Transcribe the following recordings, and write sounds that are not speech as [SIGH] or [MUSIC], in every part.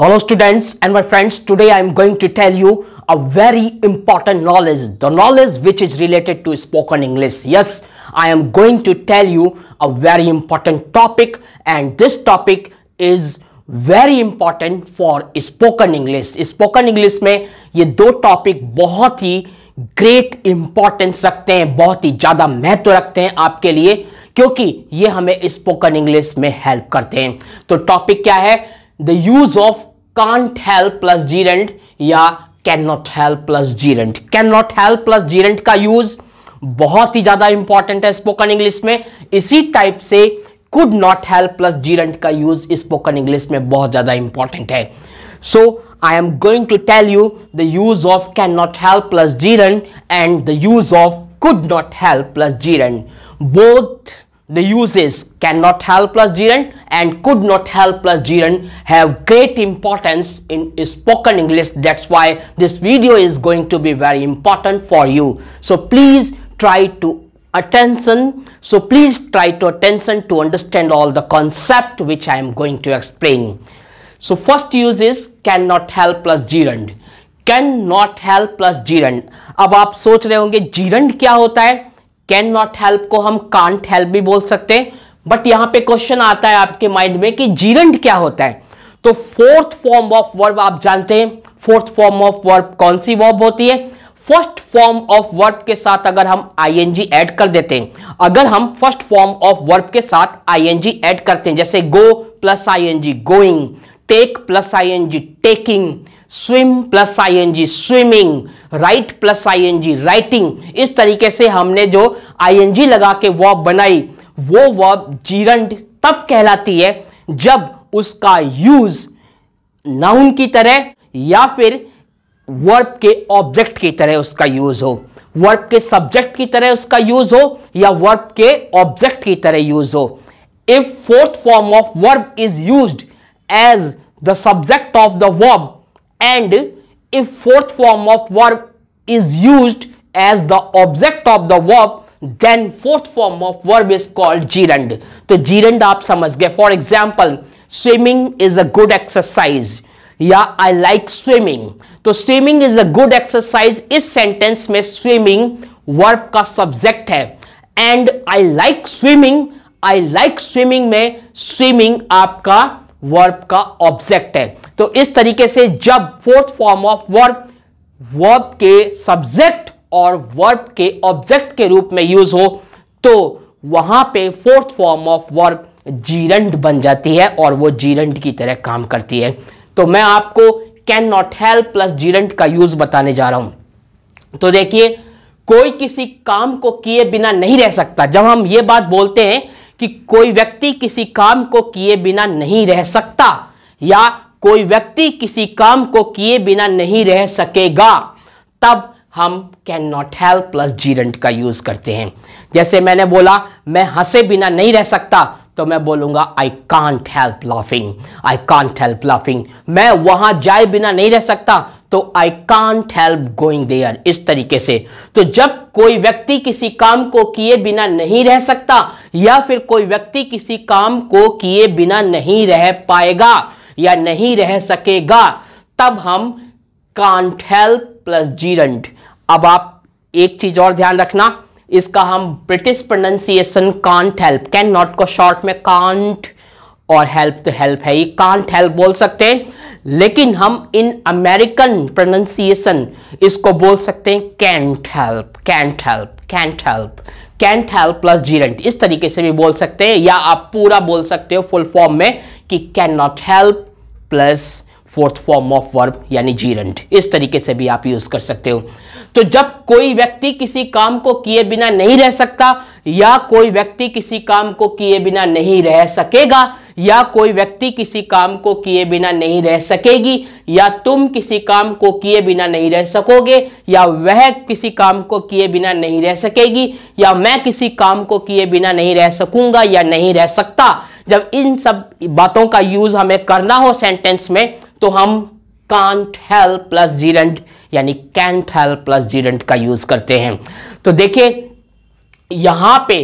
Hello students and my friends today I am going to tell you a very important knowledge the knowledge which is related to spoken English yes I am going to tell you a very important topic and this topic is very important for spoken English spoken English में ये दो topic बहुत ही great importance रखते हैं बहुत ही ज़्यादा महत्व रखते हैं आपके लिए क्योंकि ये हमें स्पोकन इंग्लिश में हेल्प करते हैं तो टॉपिक क्या है the use of can't help plus gerund या can not help plus gerund can not help plus gerund का यूज बहुत ही ज्यादा इंपॉर्टेंट है स्पोकन इंग्लिश में इसी टाइप से could not help plus gerund का यूज स्पोकन इंग्लिश में बहुत ज्यादा इंपॉर्टेंट है so I am going to tell you the use of can not help plus gerund and the use of could not help plus gerund both the uses cannot help plus gerund and could not help plus gerund have great importance in spoken English. That's why this video is going to be very important for you. So please try to attention. So please try to attention to understand all the concept which I am going to explain. So first use is cannot help plus gerund. Cannot help plus gerund. अब आप सोच रहे होंगे gerund क्या होता है? Can not help को हम कांट हेल्प भी बोल सकते हैं बट यहां पे क्वेश्चन आता है आपके माइंड में कि जीरंड क्या होता है तो फोर्थ फॉर्म ऑफ वर्ब आप जानते हैं फोर्थ फॉर्म ऑफ वर्ब कौन सी वर्ब होती है फर्स्ट फॉर्म ऑफ वर्ब के साथ अगर हम आईएनजी ऐड कर देते हैं अगर हम फर्स्ट फॉर्म ऑफ वर्ब के साथ आईएनजी ऐड करते हैं जैसे go plus ING going take plus I N G taking swim plus I N G swimming write plus I N G writing इस तरीके से हमने जो आई एन जी लगा के वॉब बनाई वो वॉब जीरंड तब कहलाती है जब उसका यूज नाउन की तरह या फिर वर्ब के ऑब्जेक्ट की तरह उसका यूज हो वर्ब के सब्जेक्ट की तरह उसका यूज हो या वर्ब के ऑब्जेक्ट की तरह यूज हो if fourth form of verb is used as the subject of the verb and if fourth form of verb is used as the object of the verb then fourth form of verb is called gerund तो gerund आप समझ गए for example swimming is a good exercise Yeah, I like swimming So swimming is a good exercise is sentence में swimming verb का subject है and I like swimming I like swimming में swimming आपका verb का object है तो इस तरीके से जब fourth form of verb verb के सब्जेक्ट और वर्ब के ऑब्जेक्ट के रूप में यूज हो तो वहां पे fourth form of verb gerund बन जाती है और वो जीरंड की तरह काम करती है तो मैं आपको can not help plus gerund का यूज बताने जा रहा हूं तो देखिए कोई किसी काम को किए बिना नहीं रह सकता जब हम ये बात बोलते हैं कि कोई व्यक्ति किसी काम को किए बिना नहीं रह सकता या कोई व्यक्ति किसी काम को किए बिना नहीं रह सकेगा तब हम can not help plus gerund का यूज़ करते हैं जैसे मैंने बोला मैं हंसे बिना नहीं रह सकता तो मैं बोलूंगा I can't help laughing I can't help laughing मैं वहां जाए बिना नहीं रह सकता तो I can't help going there इस तरीके से तो जब कोई व्यक्ति किसी काम को किए बिना नहीं रह सकता या फिर कोई व्यक्ति किसी काम को किए बिना नहीं रह पाएगा या नहीं रह सकेगा तब हम कांट हेल्प प्लस जीरंट अब आप एक चीज और ध्यान रखना इसका हम British pronunciation can't help can not को शॉर्ट में कांट और हेल्प तो हेल्प है ये कांट हेल्प बोल सकते हैं लेकिन हम इन अमेरिकन प्रोनाउंसिएशन इसको बोल सकते हैं can't help can't help can't help can't help plus gerund इस तरीके से भी बोल सकते हैं या आप पूरा बोल सकते हो फुल फॉर्म में कि can not help plus fourth form of verb यानी जीरंट इस तरीके से भी आप यूज कर सकते हो तो जब कोई व्यक्ति किसी काम को किए बिना नहीं रह सकता या कोई व्यक्ति किसी काम को किए बिना नहीं रह सकेगा या कोई व्यक्ति किसी काम को किए बिना नहीं रह सकेगी या तुम किसी काम को किए बिना नहीं रह सकोगे या वह किसी काम को किए बिना नहीं रह सकेगी या मैं किसी काम को किए बिना नहीं रह सकूंगा या नहीं रह सकता जब इन सब बातों का यूज हमें करना हो सेंटेंस में तो हम कांट हेल्प प्लस जीरेंट यानी कैंट हेल्प प्लस जीरेंट का यूज करते हैं तो देखिए यहां पे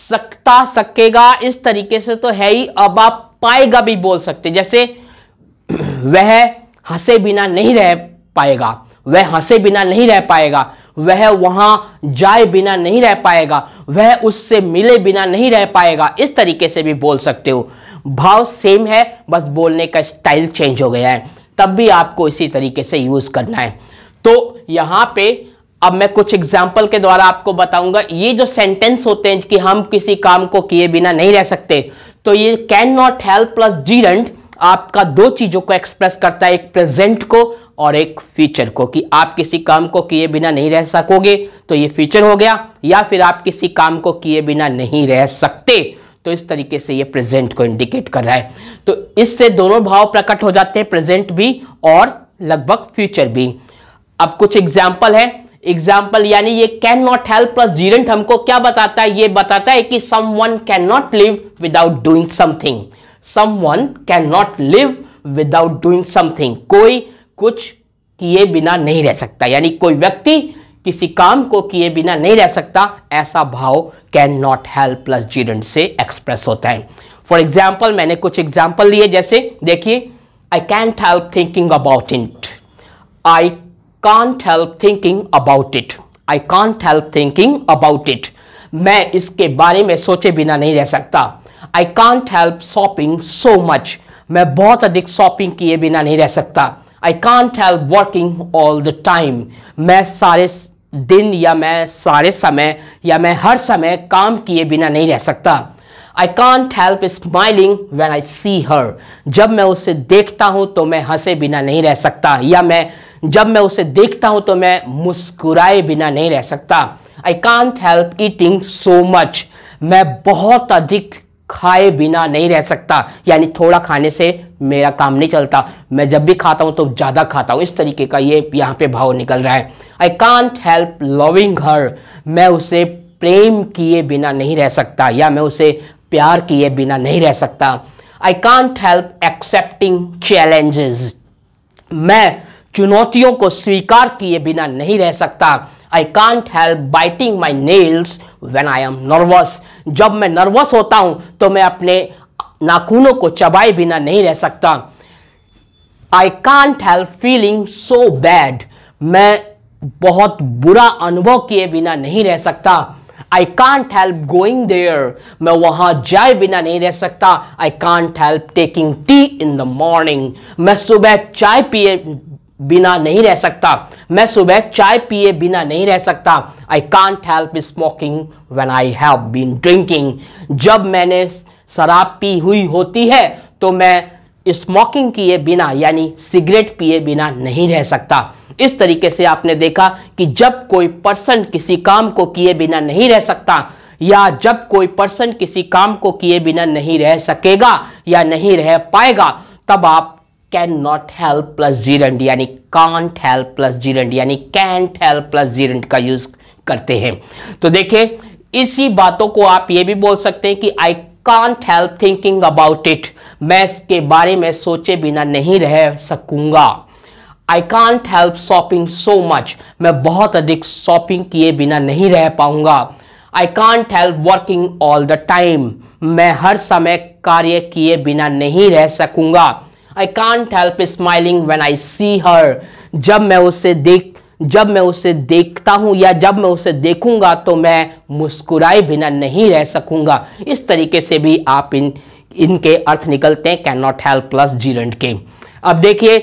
सकता सकेगा इस तरीके से तो है ही अब आप पाएगा भी बोल सकते जैसे [CLEARS THROAT] वह हंसे बिना नहीं रह पाएगा वह हंसे बिना नहीं रह पाएगा वह वहां जाए बिना नहीं रह पाएगा वह उससे मिले बिना नहीं रह पाएगा इस तरीके से भी बोल सकते हो भाव सेम है बस बोलने का स्टाइल चेंज हो गया है तब भी आपको इसी तरीके से यूज़ करना है तो यहां पे अब मैं कुछ एग्जाम्पल के द्वारा आपको बताऊंगा ये जो सेंटेंस होते हैं कि हम किसी काम को किए बिना नहीं रह सकते तो ये can not help plus gerund आपका दो चीज़ों को एक्सप्रेस करता है एक प्रेजेंट को और एक फ्यूचर को कि आप किसी काम को किए बिना नहीं रह सकोगे तो ये फ्यूचर हो गया या फिर आप किसी काम को किए बिना नहीं रह सकते तो इस तरीके से ये प्रेजेंट को इंडिकेट कर रहा है तो इससे दोनों भाव प्रकट हो जाते हैं प्रेजेंट भी और लगभग फ्यूचर भी अब कुछ एग्जाम्पल है एग्जाम्पल यानी ये can not help plus gerund हमको क्या बताता है ये बताता है कि someone can not live without doing something someone can not live without doing something कोई कुछ किए बिना नहीं रह सकता यानी कोई व्यक्ति किसी काम को किए बिना नहीं रह सकता ऐसा भाव can not help plus gerund से एक्सप्रेस होता है फॉर एग्जाम्पल मैंने कुछ एग्जाम्पल लिए जैसे देखिए I can't help thinking about it I can't help thinking about it I can't help thinking about it मैं इसके बारे में सोचे बिना नहीं रह सकता I can't help shopping so much मैं बहुत अधिक शॉपिंग किए बिना नहीं रह सकता I can't help working all the time मैं सारे दिन या मैं सारे समय या मैं हर समय काम किए बिना नहीं रह सकता I can't help smiling when I सी हर जब मैं उसे देखता हूँ तो मैं हंसे बिना नहीं रह सकता या मैं जब मैं उसे देखता हूं तो मैं मुस्कुराए बिना नहीं रह सकता I can't help eating so much मैं बहुत अधिक खाए बिना नहीं रह सकता यानी थोड़ा खाने से मेरा काम नहीं चलता मैं जब भी खाता हूँ तो ज़्यादा खाता हूँ इस तरीके का ये यहाँ पे भाव निकल रहा है आई कांट हेल्प लविंग हर मैं उसे प्रेम किए बिना नहीं रह सकता या मैं उसे प्यार किए बिना नहीं रह सकता I can't help accepting challenges मैं चुनौतियों को स्वीकार किए बिना नहीं रह सकता I can't help biting my nails when I am nervous जब मैं नर्वस होता हूं तो मैं अपने नाखूनों को चबाए बिना नहीं रह सकता I can't help feeling so bad मैं बहुत बुरा अनुभव किए बिना नहीं रह सकता I can't help going there मैं वहां जाए बिना नहीं रह सकता I can't help taking tea in the morning मैं सुबह चाय पिए बिना नहीं रह सकता मैं सुबह चाय पिए बिना नहीं रह सकता I can't help smoking when I have been drinking जब मैंने शराब पी हुई होती है तो मैं स्मोकिंग किए बिना यानी सिगरेट पिए बिना नहीं रह सकता इस तरीके से आपने देखा कि जब कोई पर्सन किसी काम को किए बिना नहीं रह सकता या जब कोई पर्सन किसी काम को किए बिना नहीं रह सकेगा या नहीं रह पाएगा तब आप can not help plus gerund यानी कांट हेल्प प्लस जीरेंड यानी कैंट हेल्प प्लस जीरेंड का यूज करते हैं तो देखिए इसी बातों को आप ये भी बोल सकते हैं कि I can't help thinking about it मैं इसके बारे में सोचे बिना नहीं रह सकूंगा I can't help shopping so much मैं बहुत अधिक शॉपिंग किए बिना नहीं रह पाऊंगा I can't help working all the time मैं हर समय कार्य किए बिना नहीं रह सकूंगा I can't help smiling when आई सी हर जब मैं उसे देख जब मैं उसे देखता हूँ या जब मैं उसे देखूंगा तो मैं मुस्कुराए बिना नहीं रह सकूंगा इस तरीके से भी आप इन इनके अर्थ निकलते हैं कैन नॉट हेल्प प्लस जीर के अब देखिए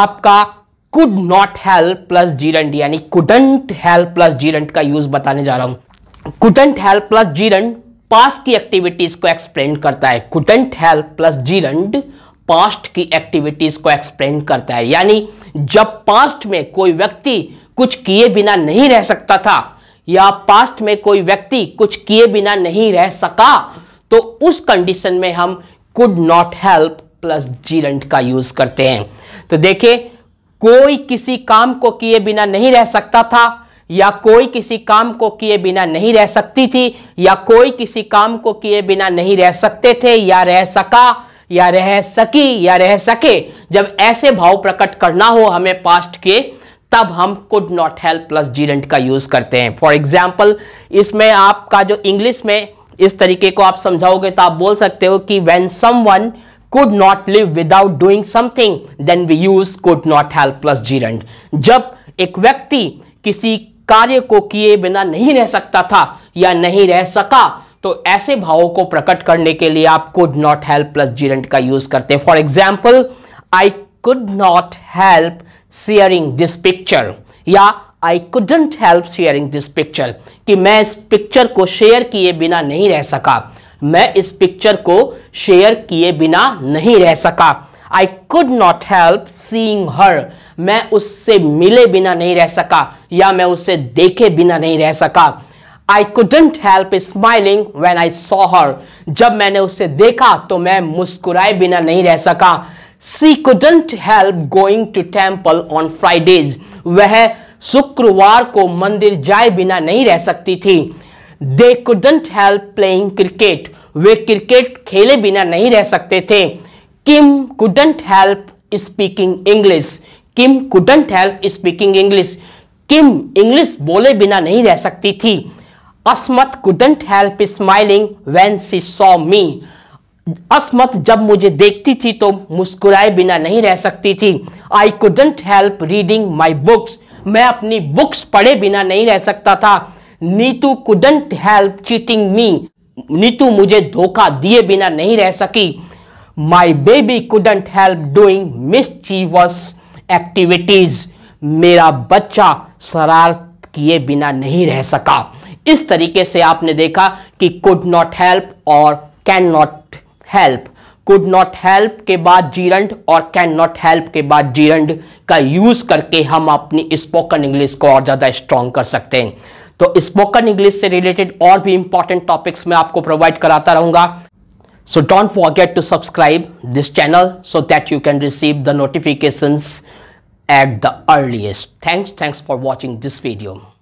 आपका could not help plus gerund यानी कुडंट हेल्प प्लस जीरंड का यूज बताने जा रहा हूं couldn't help plus gerund past की एक्टिविटीज को एक्सप्लेन करता है couldn't help plus gerund past की एक्टिविटीज़ को एक्सप्लेन करता है यानी जब पास्ट में कोई व्यक्ति कुछ किए बिना नहीं रह सकता था या पास्ट में कोई व्यक्ति कुछ किए बिना नहीं रह सका तो उस कंडीशन में हम could not help plus gerund का यूज करते हैं तो देखिए कोई किसी काम को किए बिना नहीं रह सकता था या कोई किसी काम को किए बिना नहीं रह सकती थी या कोई किसी काम को किए बिना नहीं रह सकते थे या रह सका या रह सकी या रह सके जब ऐसे भाव प्रकट करना हो हमें पास्ट के तब हम could not help plus gerund का यूज करते हैं फॉर एग्जाम्पल इसमें आपका जो इंग्लिश में इस तरीके को आप समझाओगे तो आप बोल सकते हो कि when someone could not live without doing something then we use could not help plus gerund जब एक व्यक्ति किसी कार्य को किए बिना नहीं रह सकता था या नहीं रह सका तो ऐसे भावों को प्रकट करने के लिए आप could not help plus gerund का यूज करते हैं for example I could not help sharing this picture या I couldn't help sharing this picture कि मैं इस पिक्चर को शेयर किए बिना नहीं रह सका मैं इस पिक्चर को शेयर किए बिना नहीं रह सका I could not help seeing her मैं उससे मिले बिना नहीं रह सका या मैं उसे देखे बिना नहीं रह सका I couldn't help smiling when I saw her जब मैंने उसे देखा तो मैं मुस्कुराए बिना नहीं रह सका she couldn't help going to temple on Fridays वह शुक्रवार को मंदिर जाए बिना नहीं रह सकती थी they couldn't help playing cricket वे क्रिकेट खेले बिना नहीं रह सकते थे Kim couldn't help speaking English Kim couldn't help speaking English Kim English बोले बिना नहीं रह सकती थी Asmat couldn't help smiling when she saw me Asmat जब मुझे देखती थी तो मुस्कुराए बिना नहीं रह सकती थी I couldn't help reading my books मैं अपनी बुक्स पढ़े बिना नहीं रह सकता था Neetu couldn't help cheating me Neetu मुझे धोखा दिए बिना नहीं रह सकी my baby couldn't help doing mischievous activities मेरा बच्चा शरारत किए बिना नहीं रह सका इस तरीके से आपने देखा कि कुड नॉट हेल्प और can not help could not help के बाद जीरंड और कैन नॉट हेल्प के बाद जीरंड का यूज करके हम अपनी स्पोकन इंग्लिश को और ज्यादा स्ट्रांग कर सकते हैं तो स्पोकन इंग्लिश से रिलेटेड और भी इंपॉर्टेंट टॉपिक्स मैं आपको प्रोवाइड कराता रहूंगा so don't forget to subscribe this channel so that you can receive the notification at the earliest thanks thanks for watching this video